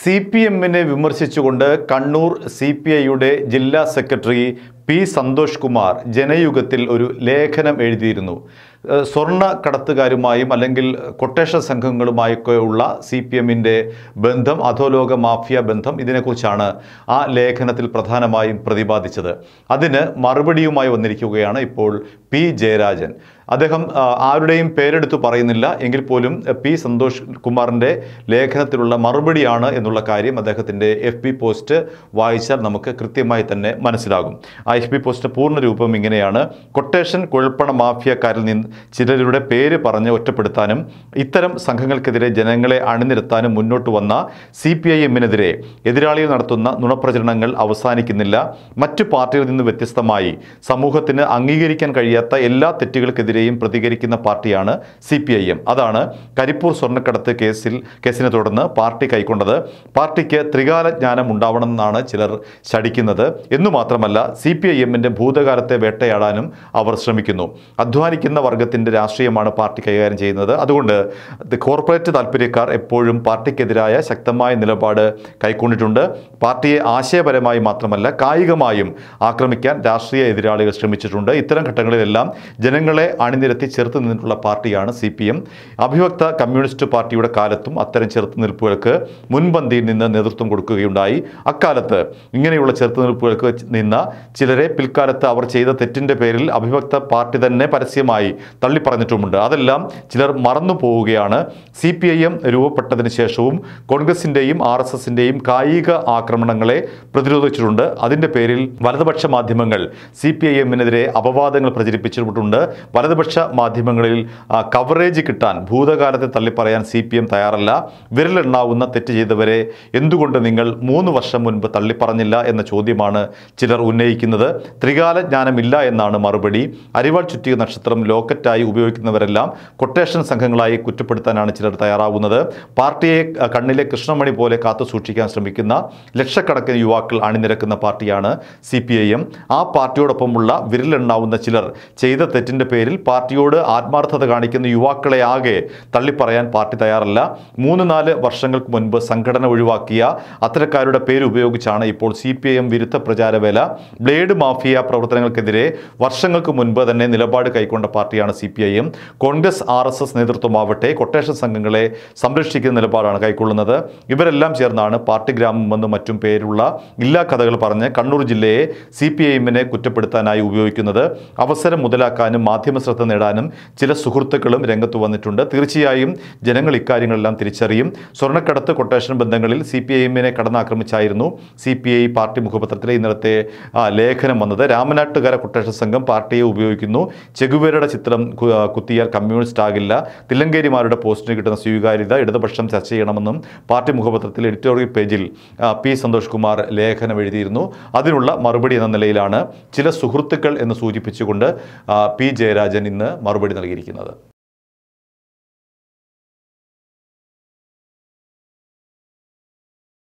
C P എമ്മിനെ വിമർശിച്ചുകൊണ്ട് Kannur C P ഐയുടെ ജില്ലാ സെക്രട്ടറി പി സന്തോഷ് കുമാർ ജനയുഗത്തിൽ ഒരു ലേഖനം എഴുതിയിരുന്നു സ്വർണ്ണ കടത്തുകാരുമായും അല്ലെങ്കിൽ കൊട്ടേഷൻ സംഘങ്ങളുമായൊക്കെ ഉള്ള സി പി എമ്മിൻ്റെ ബന്ധം അധോലോക മാഫിയ ബന്ധം ഇതിനെക്കുറിച്ചാണ് ആ ലേഖനത്തിൽ പ്രധാനമായും പ്രതിപാദിച്ചത് അതിന് മറുപടിയുമായി വന്നിരിക്കുകയാണ് ഇപ്പോൾ പി ജയരാജൻ അദ്ദേഹം ആരുടെയും പേരെടുത്തു പറയുന്നില്ല എങ്കിൽ പോലും പി സന്തോഷ് കുമാറിൻ്റെ ലേഖനത്തിലുള്ള മറുപടിയാണ് എന്നുള്ള കാര്യം അദ്ദേഹത്തിൻ്റെ എഫ് പോസ്റ്റ് വായിച്ചാൽ നമുക്ക് കൃത്യമായി തന്നെ മനസ്സിലാകും ആ എഫ് ബി പോസ്റ്റ് പൂർണ്ണ രൂപം ഇങ്ങനെയാണ് കൊട്ടേഷൻ കുഴൽപ്പണ മാഫിയക്കാരിൽ നിന്ന് ചിലരുടെ പേര് പറഞ്ഞ് ഒറ്റപ്പെടുത്താനും ഇത്തരം സംഘങ്ങൾക്കെതിരെ ജനങ്ങളെ അണിനിരത്താനും മുന്നോട്ട് വന്ന സി പി ഐ എമ്മിനെതിരെ എതിരാളികൾ നടത്തുന്ന നുണപ്രചരണങ്ങൾ അവസാനിക്കുന്നില്ല മറ്റു പാർട്ടികളിൽ നിന്ന് വ്യത്യസ്തമായി സമൂഹത്തിന് അംഗീകരിക്കാൻ കഴിയാത്ത എല്ലാ തെറ്റുകൾക്കെതിരെയും പ്രതികരിക്കുന്ന പാർട്ടിയാണ് സി പി ഐ എം അതാണ് കരിപ്പൂർ സ്വർണ്ണക്കടത്ത് കേസിൽ കേസിനെ തുടർന്ന് പാർട്ടി കൈക്കൊണ്ടത് പാർട്ടിക്ക് ത്രികാല ജ്ഞാനം ഉണ്ടാവണമെന്നാണ് ചിലർ ശടിക്കുന്നത് എന്നു മാത്രമല്ല സി പി പി ഐ എമ്മിൻ്റെ ഭൂതകാലത്തെ വേട്ടയാടാനും അവർ ശ്രമിക്കുന്നു അധ്വാനിക്കുന്ന വർഗത്തിൻ്റെ രാഷ്ട്രീയമാണ് പാർട്ടി കൈകാര്യം ചെയ്യുന്നത് അതുകൊണ്ട് കോർപ്പറേറ്റ് താല്പര്യക്കാർ എപ്പോഴും പാർട്ടിക്കെതിരായ ശക്തമായ നിലപാട് കൈക്കൊണ്ടിട്ടുണ്ട് പാർട്ടിയെ ആശയപരമായി മാത്രമല്ല കായികമായും ആക്രമിക്കാൻ രാഷ്ട്രീയ എതിരാളികൾ ശ്രമിച്ചിട്ടുണ്ട് ഇത്തരം ഘട്ടങ്ങളിലെല്ലാം ജനങ്ങളെ അണിനിരത്തി ചെറുത്ത് നിന്നിട്ടുള്ള പാർട്ടിയാണ് സി പി എം അഭിവക്ത കമ്മ്യൂണിസ്റ്റ് പാർട്ടിയുടെ കാലത്തും അത്തരം നിൽപ്പുകൾക്ക് മുൻപന്തിയിൽ നിന്ന് നേതൃത്വം കൊടുക്കുകയുണ്ടായി അക്കാലത്ത് ഇങ്ങനെയുള്ള നിൽപ്പുകൾക്ക് നിന്ന ചില ചിലരെ പിൽക്കാലത്ത് അവർ ചെയ്ത തെറ്റിൻ്റെ പേരിൽ അഭിഭക്ത പാർട്ടി തന്നെ പരസ്യമായി തള്ളിപ്പറഞ്ഞിട്ടുമുണ്ട് അതെല്ലാം ചിലർ മറന്നു പോവുകയാണ് സി പി ഐ എം രൂപപ്പെട്ടതിന് ശേഷവും കോൺഗ്രസിൻ്റെയും ആർ എസ് എസിൻ്റെയും കായിക ആക്രമണങ്ങളെ പ്രതിരോധിച്ചിട്ടുണ്ട് അതിൻ്റെ പേരിൽ വലതുപക്ഷ മാധ്യമങ്ങൾ സി പി ഐ എമ്മിനെതിരെ അപവാദങ്ങൾ പ്രചരിപ്പിച്ചിട്ടുണ്ട് വലതുപക്ഷ മാധ്യമങ്ങളിൽ കവറേജ് കിട്ടാൻ ഭൂതകാലത്തെ തള്ളിപ്പറയാൻ സി പി എം തയ്യാറല്ല വിരലുണ്ടാവുന്ന തെറ്റ് ചെയ്തവരെ എന്തുകൊണ്ട് നിങ്ങൾ മൂന്ന് വർഷം മുൻപ് തള്ളിപ്പറഞ്ഞില്ല എന്ന ചോദ്യമാണ് ചിലർ ഉന്നയിക്കുന്നത് പറയുന്നത് ത്രികാലജ്ഞാനമില്ല എന്നാണ് മറുപടി അരിവാൾ ചുറ്റിയ നക്ഷത്രം ലോക്കറ്റായി ഉപയോഗിക്കുന്നവരെല്ലാം കൊട്ടേഷൻ സംഘങ്ങളായി കുറ്റപ്പെടുത്താനാണ് ചിലർ തയ്യാറാവുന്നത് പാർട്ടിയെ കണ്ണിലെ കൃഷ്ണമണി പോലെ കാത്തു സൂക്ഷിക്കാൻ ശ്രമിക്കുന്ന ലക്ഷക്കണക്കിന് യുവാക്കൾ അണിനിരക്കുന്ന പാർട്ടിയാണ് സി പി ഐ ആ പാർട്ടിയോടൊപ്പമുള്ള വിരലെണ്ണാവുന്ന ചിലർ ചെയ്ത തെറ്റിൻ്റെ പേരിൽ പാർട്ടിയോട് ആത്മാർത്ഥത കാണിക്കുന്ന യുവാക്കളെ ആകെ തള്ളിപ്പറയാൻ പാർട്ടി തയ്യാറല്ല മൂന്ന് നാല് വർഷങ്ങൾക്ക് മുൻപ് സംഘടന ഒഴിവാക്കിയ അത്തരക്കാരുടെ പേര് ഉപയോഗിച്ചാണ് ഇപ്പോൾ സി പി ഐ എം വിരുദ്ധ പ്രചാരവേല ബ്ലേഡ് ട്രേഡ് മാഫിയ പ്രവർത്തനങ്ങൾക്കെതിരെ വർഷങ്ങൾക്ക് മുൻപ് തന്നെ നിലപാട് കൈക്കൊണ്ട പാർട്ടിയാണ് C P I Congress R S S നേതൃത്വമാവട്ടെ കൊട്ടേഷൻ സംഘങ്ങളെ സംരക്ഷിക്കുന്ന നിലപാടാണ് കൈക്കൊള്ളുന്നത് ഇവരെല്ലാം ചേർന്നാണ് പാർട്ടി ഗ്രാമം എന്നും മറ്റും പേരുള്ള ഇല്ലാ കഥകൾ പറഞ്ഞ് കണ്ണൂർ ജില്ലയെ സി പി ഐഎമ്മിനെ കുറ്റപ്പെടുത്താനായി ഉപയോഗിക്കുന്നത് അവസരം മുതലാക്കാനും മാധ്യമ ശ്രദ്ധ നേടാനും ചില സുഹൃത്തുക്കളും രംഗത്ത് വന്നിട്ടുണ്ട് തീർച്ചയായും ജനങ്ങൾ ഇക്കാര്യങ്ങളെല്ലാം തിരിച്ചറിയും സ്വർണ്ണക്കടത്ത് കൊട്ടേഷൻ ബന്ധങ്ങളിൽ സി പി ഐ എമ്മിനെ കടന്നാക്രമിച്ചായിരുന്നു സി പി ഐ പാർട്ടി മുഖപത്രത്തിലെ ഇന്നലത്തെ ലേഖ ലേഖനം വന്നത് രാമനാട്ടുകര കുട്ടേഷ സംഘം പാർട്ടിയെ ഉപയോഗിക്കുന്നു ചെഗുവേരയുടെ ചിത്രം കുത്തിയാൽ കമ്മ്യൂണിസ്റ്റ് ആകില്ല തില്ലങ്കേരിമാരുടെ പോസ്റ്റിന് കിട്ടുന്ന സ്വീകാര്യത ഇടതുപക്ഷം ചർച്ച ചെയ്യണമെന്നും പാർട്ടി മുഖപത്രത്തിൽ എഡിറ്റോറിയൽ പേജിൽ പി സന്തോഷ് കുമാർ ലേഖനം എഴുതിയിരുന്നു അതിനുള്ള മറുപടി എന്ന നിലയിലാണ് ചില സുഹൃത്തുക്കൾ എന്ന് സൂചിപ്പിച്ചുകൊണ്ട് പി ജയരാജൻ ഇന്ന് മറുപടി നൽകിയിരിക്കുന്നത്